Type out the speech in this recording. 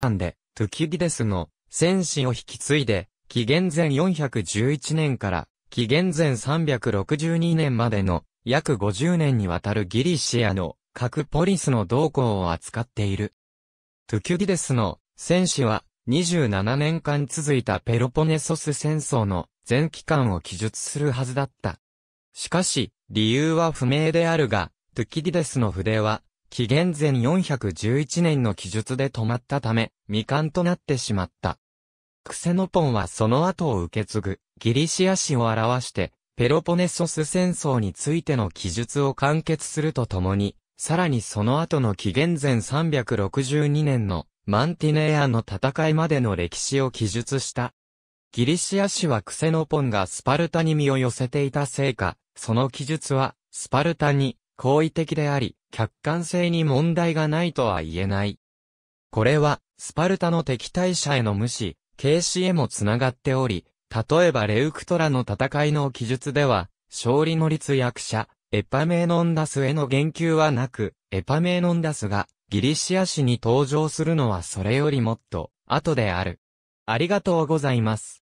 間で、トゥキディデスの戦士を引き継いで、紀元前411年から紀元前362年までの約50年にわたるギリシアの各ポリスの動向を扱っている。トゥキュディデスの戦士は27年間続いたペロポネソス戦争の全期間を記述するはずだった。しかし、理由は不明であるが、トゥキディデスの筆は紀元前411年の記述で止まったため、未完となってしまった。クセノポンはその後を受け継ぐ、ギリシア史を表して、ペロポネソス戦争についての記述を完結するとともに、さらにその後の紀元前362年のマンティネアの戦いまでの歴史を記述した。ギリシア史はクセノポンがスパルタに身を寄せていたせいか、その記述はスパルタに好意的であり、客観性に問題がないとは言えない。これは、スパルタの敵対者への無視、軽視へもつながっており、例えばレウクトラの戦いの記述では、勝利の立役者、エパメーノンダスへの言及はなく、エパメーノンダスがギリシア史に登場するのはそれよりもっと後である。ありがとうございます。